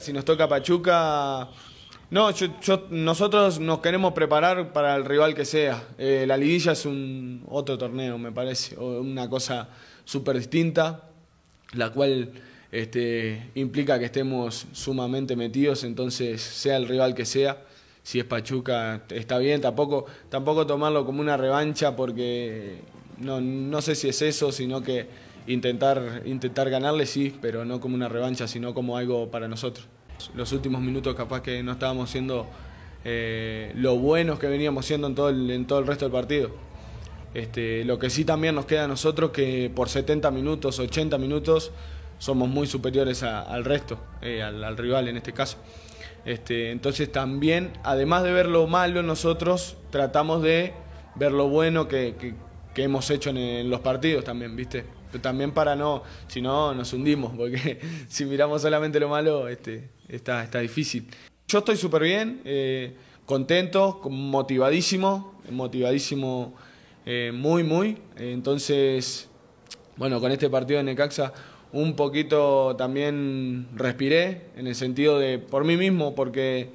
si nos toca Pachuca... No, nosotros nos queremos preparar para el rival que sea. Eh, la liguilla es un otro torneo, me parece, una cosa súper distinta, la cual este, implica que estemos sumamente metidos, entonces sea el rival que sea. Si es Pachuca, está bien, tampoco, tampoco tomarlo como una revancha porque no, no sé si es eso, sino que intentar, intentar ganarle, sí, pero no como una revancha, sino como algo para nosotros. Los últimos minutos capaz que no estábamos siendo eh, lo buenos que veníamos siendo en todo el, en todo el resto del partido. Este, lo que sí también nos queda a nosotros que por 70 minutos, 80 minutos, somos muy superiores al resto, eh, al, rival en este caso. Este, entonces también, además de ver lo malo nosotros, tratamos de ver lo bueno que que hemos hecho en, los partidos también, ¿viste? Pero también para no, si no, nos hundimos, porque si miramos solamente lo malo, este, está, difícil. Yo estoy súper bien, eh, contento, motivadísimo, motivadísimo eh, muy, muy. Entonces, bueno, con este partido de Necaxa un poquito también respiré, en el sentido de por mí mismo, porque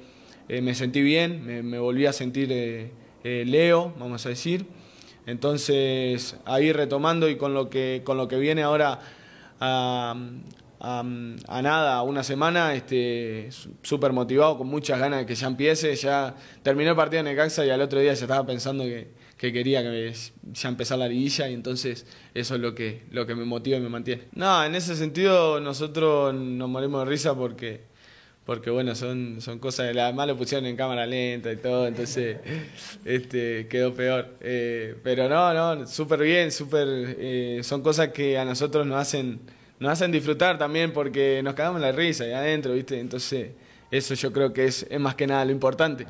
eh, me sentí bien, me volví a sentir Leo, vamos a decir. Entonces, ahí retomando y con lo que, con lo que viene ahora a, a, a nada, una semana, este, súper motivado, con muchas ganas de que ya empiece. Ya terminé el partido en Necaxa y al otro día ya estaba pensando que, quería que ya empezara la liguilla y entonces eso es lo que, lo que me motiva y me mantiene. No, en ese sentido nosotros nos morimos de risa porque porque bueno, son, son cosas, además lo pusieron en cámara lenta y todo, entonces este, quedó peor. Eh, pero no, no, súper bien, súper, eh, son cosas que a nosotros nos hacen, nos hacen disfrutar también porque nos cagamos la risa ahí adentro, ¿viste? Entonces eso yo creo que es, es más que nada lo importante.